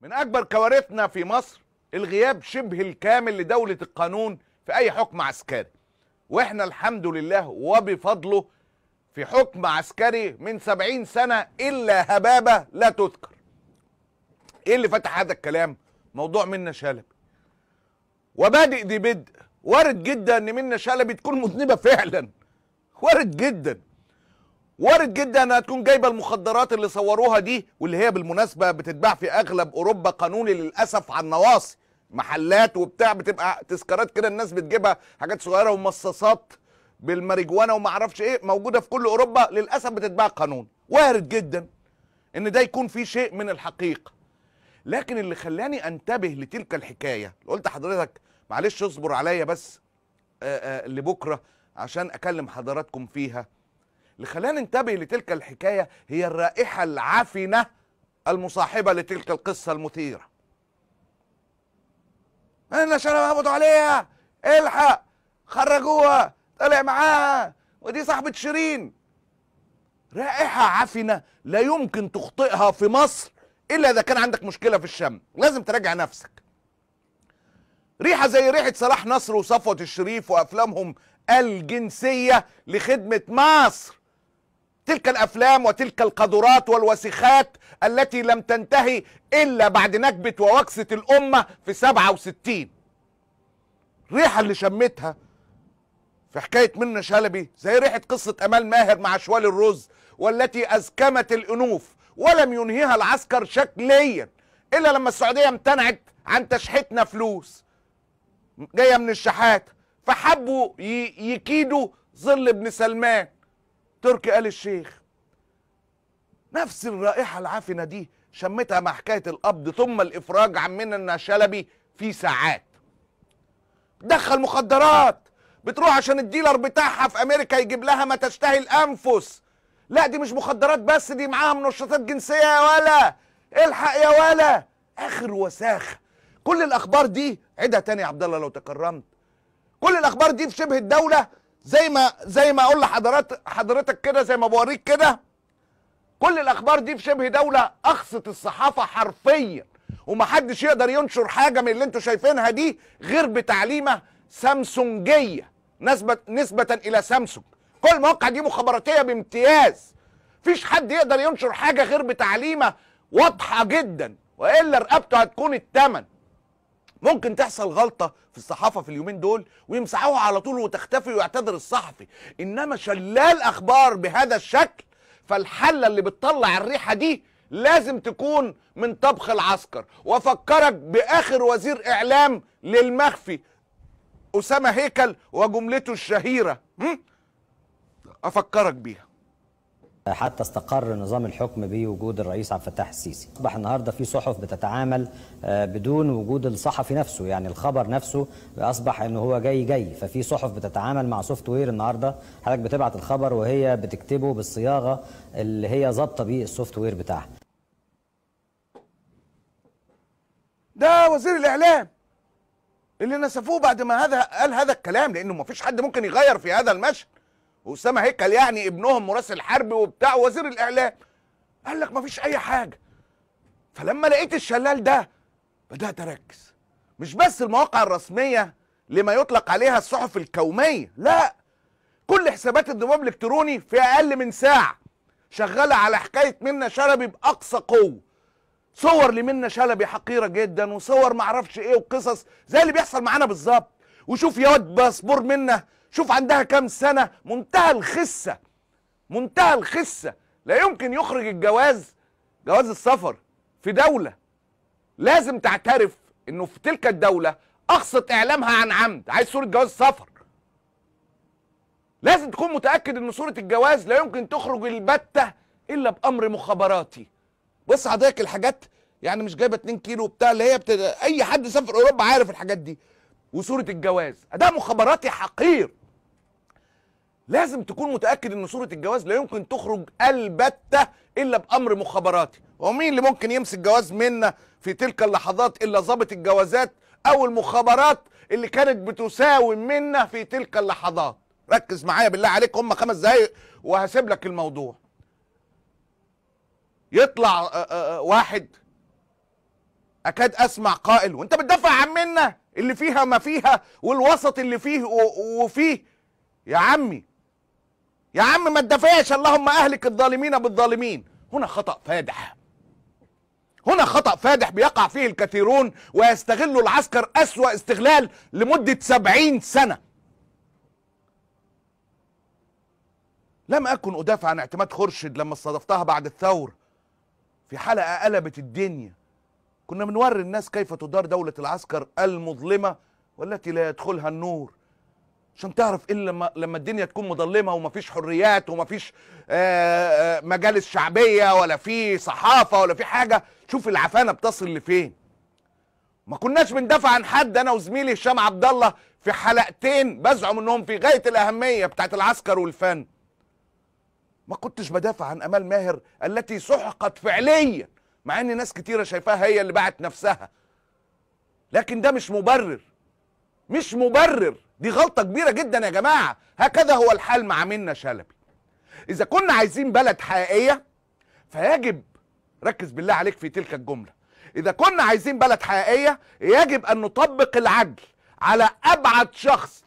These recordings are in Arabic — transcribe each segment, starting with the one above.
من أكبر كوارثنا في مصر الغياب شبه الكامل لدولة القانون في أي حكم عسكري وإحنا الحمد لله وبفضله في حكم عسكري من سبعين سنة إلا هبابة لا تذكر إيه اللي فتح هذا الكلام؟ موضوع منة شلبي وبادئ دي بدء وارد جدا ان منة شلبي تكون مذنبة فعلا وارد جدا وارد جدا انها تكون جايبه المخدرات اللي صوروها دي واللي هي بالمناسبه بتتباع في اغلب اوروبا قانوني للاسف على النواصي محلات وبتاع بتبقى تذكارات كده الناس بتجيبها حاجات صغيره ومصاصات بالماريجوانا وما اعرفش ايه موجوده في كل اوروبا للاسف بتتباع قانون وارد جدا ان ده يكون في شيء من الحقيقه لكن اللي خلاني انتبه لتلك الحكايه قلت حضرتك معلش اصبر عليا بس آآ آآ لبكره عشان اكلم حضراتكم فيها اللي خلانا ننتبه لتلك الحكاية هي الرائحة العفنة المصاحبة لتلك القصة المثيرة أنا شرب هبطوا عليها الحق خرجوها طلع معاها ودي صاحبة شيرين رائحة عفنة لا يمكن تخطئها في مصر إلا إذا كان عندك مشكلة في الشم لازم تراجع نفسك ريحة زي ريحة صلاح نصر وصفوة الشريف وأفلامهم الجنسية لخدمة مصر تلك الافلام وتلك القذورات والوسخات التي لم تنتهي الا بعد نكبه ووكسه الامه في 67 الريحه اللي شمتها في حكايه منى شلبي زي ريحه قصه امال ماهر مع شوال الرز والتي ازكمت الانوف ولم ينهيها العسكر شكليا الا لما السعوديه امتنعت عن تشحتنا فلوس جايه من الشحات فحبوا يكيدوا ظل ابن سلمان تركي آل الشيخ نفس الرائحة العفنة دي شمتها مع حكاية القبض ثم الإفراج عن منى شلبي في ساعات دخل مخدرات بتروح عشان الديلر بتاعها في أمريكا يجيب لها ما تشتهي الأنفس لا دي مش مخدرات بس دي معاها منشطات جنسية يا ولا الحق يا ولا آخر وساخة كل الأخبار دي عدها تاني يا عبد الله لو تكرمت كل الأخبار دي في شبه الدولة زي ما زي ما اقول لحضرتك حضرتك كده زي ما بوريك كده كل الاخبار دي في شبه دوله اخصت الصحافه حرفيا ومحدش يقدر ينشر حاجه من اللي انتوا شايفينها دي غير بتعليمه سامسونجيه نسبه نسبه الى سامسونج كل المواقع دي مخابراتيه بامتياز مفيش حد يقدر ينشر حاجه غير بتعليمه واضحه جدا والا رقبته هتكون الثمن ممكن تحصل غلطه في الصحافه في اليومين دول ويمسحوها على طول وتختفي ويعتذر الصحفي انما شلال اخبار بهذا الشكل فالحله اللي بتطلع الريحه دي لازم تكون من طبخ العسكر وافكرك باخر وزير اعلام للمخفي اسامه هيكل وجملته الشهيره افكرك بيها حتى استقر نظام الحكم بوجود الرئيس عبد الفتاح السيسي اصبح النهارده في صحف بتتعامل آه، بدون وجود الصحفي نفسه يعني الخبر نفسه اصبح ان هو جاي جاي ففي صحف بتتعامل مع سوفت وير النهارده حضرتك بتبعت الخبر وهي بتكتبه بالصياغه اللي هي ظابطه بيه السوفت وير بتاعها ده وزير الاعلام اللي نسفوه بعد ما هذا قال هذا الكلام لانه ما فيش حد ممكن يغير في هذا المشهد اسامه هيكل يعني ابنهم مراسل الحرب وبتاع وزير الاعلام قال لك مفيش اي حاجه فلما لقيت الشلال ده بدات اركز مش بس المواقع الرسميه لما يطلق عليها الصحف الكوميه لا كل حسابات النظام الالكتروني في اقل من ساعه شغاله على حكايه منا شلبي باقصى قوه صور لمنا شلبي حقيره جدا وصور معرفش ايه وقصص زي اللي بيحصل معانا بالظبط وشوف يا واد باسبور منه شوف عندها كام سنه منتهى الخسه منتهى الخسه لا يمكن يخرج الجواز جواز السفر في دوله لازم تعترف انه في تلك الدوله اقصت اعلامها عن عمد عايز صوره جواز سفر لازم تكون متاكد ان صوره الجواز لا يمكن تخرج البته الا بامر مخابراتي بص حضرتك الحاجات يعني مش جايبه 2 كيلو بتاع اللي هي بتد... اي حد سافر اوروبا عارف الحاجات دي وصوره الجواز ده مخابراتي حقير لازم تكون متاكد ان صوره الجواز لا يمكن تخرج البته الا بامر مخابراتي ومين اللي ممكن يمسك جواز منا في تلك اللحظات الا ضابط الجوازات او المخابرات اللي كانت بتساوم منا في تلك اللحظات ركز معايا بالله عليك هم خمس دقايق وهسيب لك الموضوع يطلع أه أه, آه، واحد اكاد اسمع قائل وانت بتدافع عن منا اللي فيها ما فيها والوسط اللي فيه وفيه يا عمي يا عم ما تدافعش اللهم اهلك الظالمين بالظالمين هنا خطا فادح هنا خطا فادح بيقع فيه الكثيرون ويستغل العسكر اسوا استغلال لمده سبعين سنه لم اكن ادافع عن اعتماد خرشد لما استضفتها بعد الثور في حلقه قلبت الدنيا كنا بنوري الناس كيف تدار دوله العسكر المظلمه والتي لا يدخلها النور عشان تعرف ايه لما لما الدنيا تكون مظلمه ومفيش حريات ومفيش آه، آه، مجالس شعبيه ولا في صحافه ولا في حاجه شوف العفانه بتصل لفين ما كناش بندافع عن حد انا وزميلي هشام عبد الله في حلقتين بزعم انهم في غايه الاهميه بتاعت العسكر والفن ما كنتش بدافع عن امال ماهر التي سحقت فعليا مع ان ناس كتيره شايفاها هي اللي باعت نفسها لكن ده مش مبرر مش مبرر دي غلطة كبيرة جدا يا جماعة هكذا هو الحال مع منا شلبي إذا كنا عايزين بلد حقيقية فيجب ركز بالله عليك في تلك الجملة إذا كنا عايزين بلد حقيقية يجب أن نطبق العدل على أبعد شخص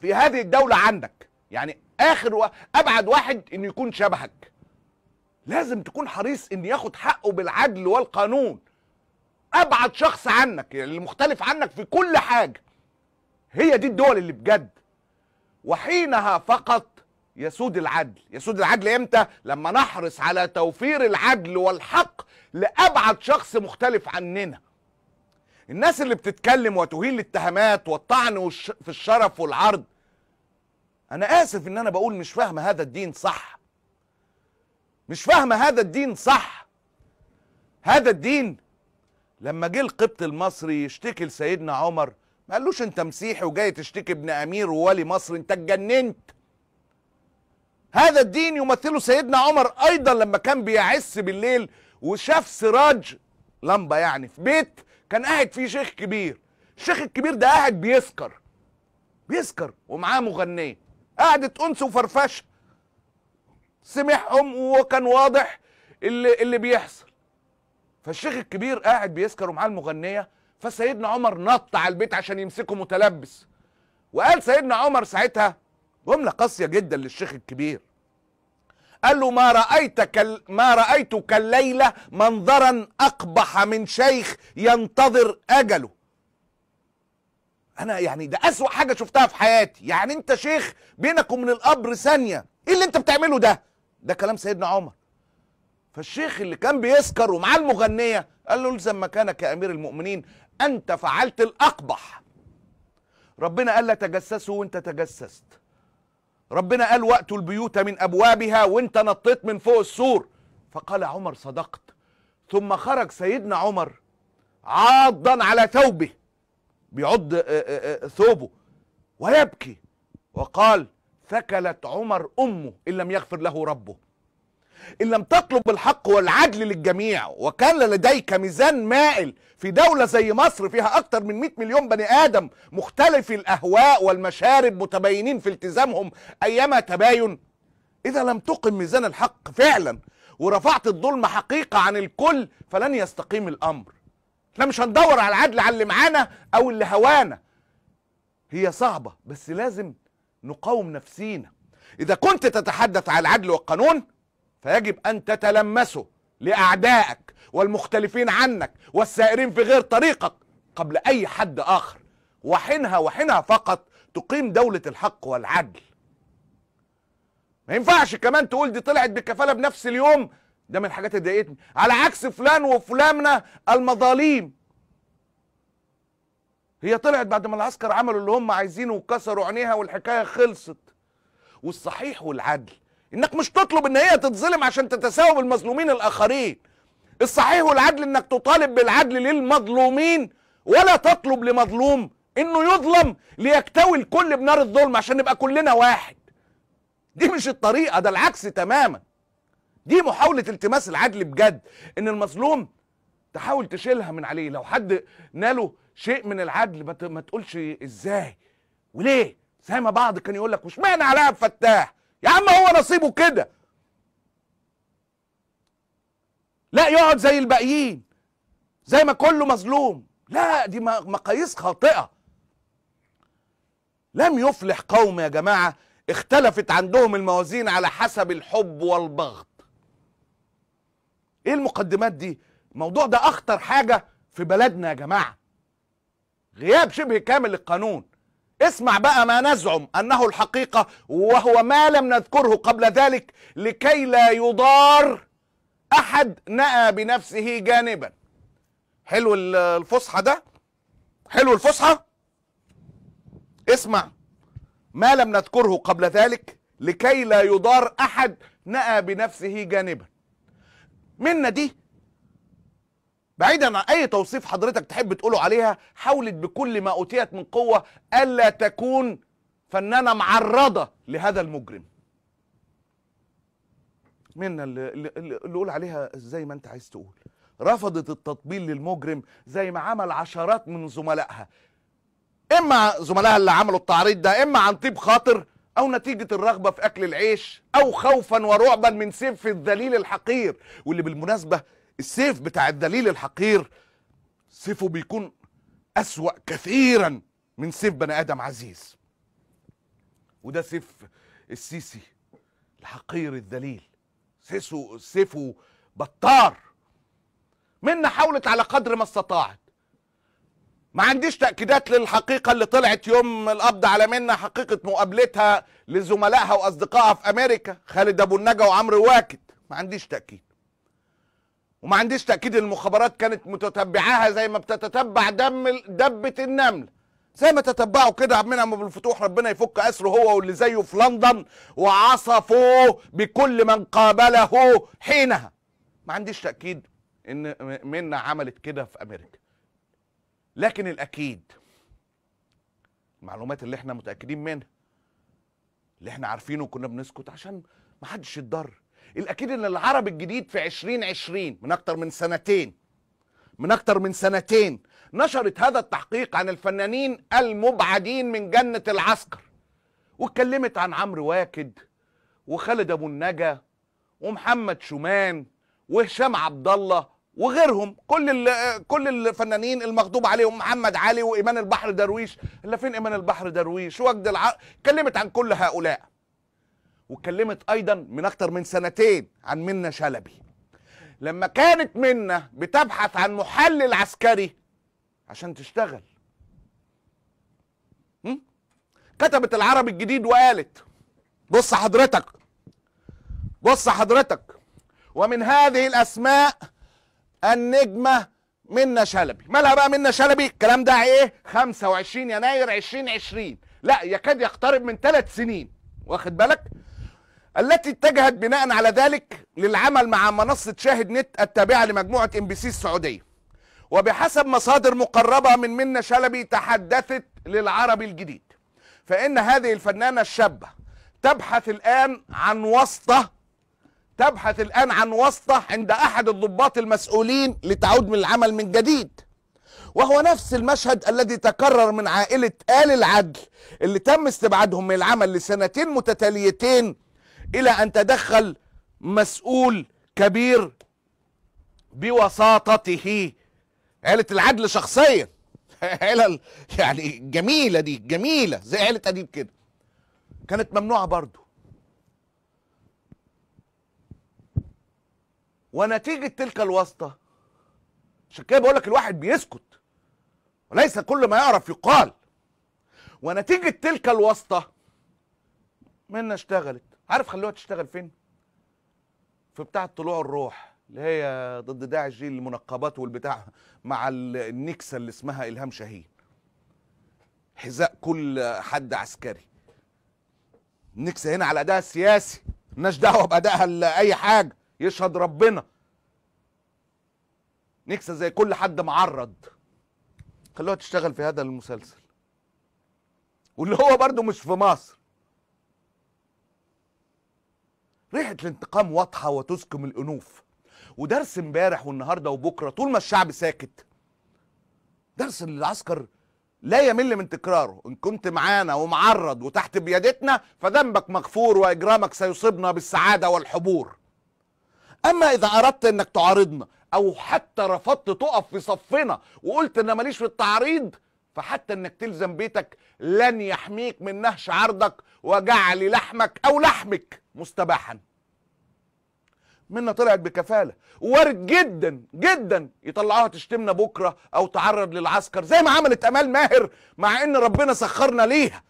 في هذه الدولة عندك يعني آخر و... أبعد واحد إنه يكون شبهك لازم تكون حريص إن ياخد حقه بالعدل والقانون أبعد شخص عنك يعني المختلف عنك في كل حاجة هي دي الدول اللي بجد وحينها فقط يسود العدل يسود العدل امتى لما نحرص على توفير العدل والحق لابعد شخص مختلف عننا الناس اللي بتتكلم وتهين الاتهامات والطعن في الشرف والعرض انا اسف ان انا بقول مش فاهمه هذا الدين صح مش فاهمه هذا الدين صح هذا الدين لما جه القبط المصري يشتكي لسيدنا عمر ما قالوش انت مسيحي وجاي تشتكي ابن امير وولي مصر انت اتجننت هذا الدين يمثله سيدنا عمر ايضا لما كان بيعس بالليل وشاف سراج لمبه يعني في بيت كان قاعد فيه شيخ كبير الشيخ الكبير ده قاعد بيسكر بيسكر ومعاه مغنيه قعدت انس وفرفشه سمعهم وكان واضح اللي اللي بيحصل فالشيخ الكبير قاعد بيسكر ومعاه المغنيه فسيدنا عمر نط على البيت عشان يمسكه متلبس وقال سيدنا عمر ساعتها جمله قاسيه جدا للشيخ الكبير قال له ما رايتك ما رايتك الليله منظرا اقبح من شيخ ينتظر اجله انا يعني ده اسوا حاجه شفتها في حياتي يعني انت شيخ بينك ومن القبر ثانيه ايه اللي انت بتعمله ده ده كلام سيدنا عمر فالشيخ اللي كان بيسكر ومعاه المغنيه قال له الزم مكانك يا امير المؤمنين انت فعلت الاقبح ربنا قال لا تجسسوا وانت تجسست ربنا قال وقت البيوت من ابوابها وانت نطيت من فوق السور فقال عمر صدقت ثم خرج سيدنا عمر عاضا على ثوبه بيعض آه، آه، آه، ثوبه ويبكي وقال ثكلت عمر امه ان لم يغفر له ربه إن لم تطلب الحق والعدل للجميع وكان لديك ميزان مائل في دولة زي مصر فيها أكتر من 100 مليون بني آدم مختلف الأهواء والمشارب متباينين في التزامهم أيما تباين إذا لم تقم ميزان الحق فعلا ورفعت الظلم حقيقة عن الكل فلن يستقيم الأمر احنا مش هندور على العدل على اللي معانا أو اللي هوانا هي صعبة بس لازم نقاوم نفسينا إذا كنت تتحدث عن العدل والقانون فيجب أن تتلمسه لأعدائك والمختلفين عنك والسائرين في غير طريقك قبل أي حد آخر وحينها وحينها فقط تقيم دولة الحق والعدل ما ينفعش كمان تقول دي طلعت بكفالة بنفس اليوم ده من الحاجات اللي ضايقتني على عكس فلان وفلامنا المظاليم هي طلعت بعد ما العسكر عملوا اللي هم عايزينه وكسروا عينيها والحكايه خلصت والصحيح والعدل انك مش تطلب ان هي تتظلم عشان تتساوى بالمظلومين الاخرين الصحيح والعدل انك تطالب بالعدل للمظلومين ولا تطلب لمظلوم انه يظلم ليكتوي الكل بنار الظلم عشان نبقى كلنا واحد دي مش الطريقه ده العكس تماما دي محاوله التماس العدل بجد ان المظلوم تحاول تشيلها من عليه لو حد ناله شيء من العدل ما تقولش ازاي وليه زي ما بعض كان يقول لك واشمعنى علاء فتاح يا عم هو نصيبه كده لا يقعد زي الباقيين زي ما كله مظلوم لا دي مقاييس خاطئه لم يفلح قوم يا جماعه اختلفت عندهم الموازين على حسب الحب والبغض ايه المقدمات دي الموضوع ده اخطر حاجه في بلدنا يا جماعه غياب شبه كامل للقانون اسمع بقى ما نزعم أنه الحقيقة وهو ما لم نذكره قبل ذلك لكي لا يضار أحد نأى بنفسه جانبا حلو الفصحى ده حلو الفصحى اسمع ما لم نذكره قبل ذلك لكي لا يضار أحد نأى بنفسه جانبا منا دي بعيدا عن اي توصيف حضرتك تحب تقوله عليها حاولت بكل ما اوتيت من قوه الا تكون فنانه معرضه لهذا المجرم منا اللي, اللي قول عليها زي ما انت عايز تقول رفضت التطبيل للمجرم زي ما عمل عشرات من زملائها اما زملائها اللي عملوا التعريض ده اما عن طيب خاطر او نتيجة الرغبة في اكل العيش او خوفا ورعبا من سيف الذليل الحقير واللي بالمناسبة السيف بتاع الدليل الحقير سيفه بيكون أسوأ كثيرا من سيف بني آدم عزيز وده سيف السيسي الحقير الدليل سيسو سيفه بطار منا حاولت على قدر ما استطاعت ما عنديش تأكيدات للحقيقة اللي طلعت يوم القبض على منا حقيقة مقابلتها لزملائها وأصدقائها في أمريكا خالد أبو النجا وعمرو واكد ما عنديش تأكيد وما عنديش تاكيد المخابرات كانت متتبعاها زي ما بتتتبع دم دبه النمل زي ما تتبعوا كده عبد المنعم ابو الفتوح ربنا يفك اسره هو واللي زيه في لندن وعصفوه بكل من قابله حينها ما عنديش تاكيد ان منا عملت كده في امريكا لكن الاكيد المعلومات اللي احنا متاكدين منها اللي احنا عارفينه وكنا بنسكت عشان ما حدش يتضرر الاكيد ان العرب الجديد في 2020 من اكتر من سنتين من اكتر من سنتين نشرت هذا التحقيق عن الفنانين المبعدين من جنة العسكر واتكلمت عن عمرو واكد وخالد ابو النجا ومحمد شومان وهشام عبد الله وغيرهم كل كل الفنانين المغضوب عليهم محمد علي وايمان البحر درويش الا فين ايمان البحر درويش وجد الع... كلمت عن كل هؤلاء واتكلمت ايضا من اكتر من سنتين عن منة شلبي لما كانت منة بتبحث عن محلل عسكري عشان تشتغل م? كتبت العربي الجديد وقالت بص حضرتك بص حضرتك ومن هذه الاسماء النجمه منا شلبي مالها بقى منا شلبي الكلام ده ايه 25 يناير 2020 لا يكاد يقترب من ثلاث سنين واخد بالك التي اتجهت بناء على ذلك للعمل مع منصة شاهد نت التابعة لمجموعة ام بي سي السعودية وبحسب مصادر مقربة من منا شلبي تحدثت للعربي الجديد فإن هذه الفنانة الشابة تبحث الآن عن واسطة تبحث الآن عن واسطة عند أحد الضباط المسؤولين لتعود من العمل من جديد وهو نفس المشهد الذي تكرر من عائلة آل العدل اللي تم استبعادهم من العمل لسنتين متتاليتين الى ان تدخل مسؤول كبير بوساطته عيلة العدل شخصيا عيلة يعني جميلة دي جميلة زي عيلة أديب كده كانت ممنوعة برضو ونتيجة تلك الواسطة عشان كده بقول لك الواحد بيسكت وليس كل ما يعرف يقال ونتيجة تلك الواسطة منا اشتغلت عارف خلوها تشتغل فين في بتاع طلوع الروح اللي هي ضد داعش دي المنقبات والبتاع مع النكسه اللي اسمها الهام شاهين حذاء كل حد عسكري النكسه هنا على ادائها السياسي مالناش دعوه بادائها لاي حاجه يشهد ربنا نكسه زي كل حد معرض خلوها تشتغل في هذا المسلسل واللي هو برضه مش في مصر ريحه الانتقام واضحه وتسكم الانوف ودرس امبارح والنهارده وبكره طول ما الشعب ساكت درس للعسكر لا يمل من تكراره ان كنت معانا ومعرض وتحت بيدتنا فذنبك مغفور واجرامك سيصيبنا بالسعاده والحبور اما اذا اردت انك تعارضنا او حتى رفضت تقف في صفنا وقلت ان ماليش في التعريض فحتى انك تلزم بيتك لن يحميك من نهش عرضك وجعل لحمك او لحمك مستباحا منا طلعت بكفاله وارد جدا جدا يطلعوها تشتمنا بكره او تعرض للعسكر زي ما عملت امال ماهر مع ان ربنا سخرنا ليها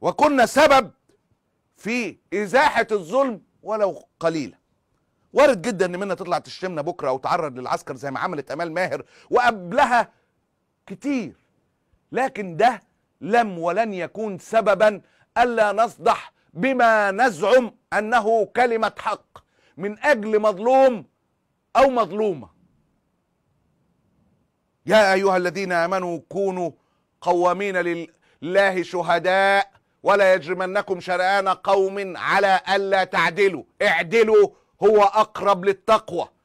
وكنا سبب في ازاحه الظلم ولو قليلا وارد جدا ان منا تطلع تشتمنا بكره او تعرض للعسكر زي ما عملت امال ماهر وقبلها كتير لكن ده لم ولن يكون سببا الا نصدح بما نزعم انه كلمه حق من اجل مظلوم او مظلومه يا ايها الذين امنوا كونوا قوامين لله شهداء ولا يجرمنكم شرآن قوم على الا تعدلوا اعدلوا هو اقرب للتقوى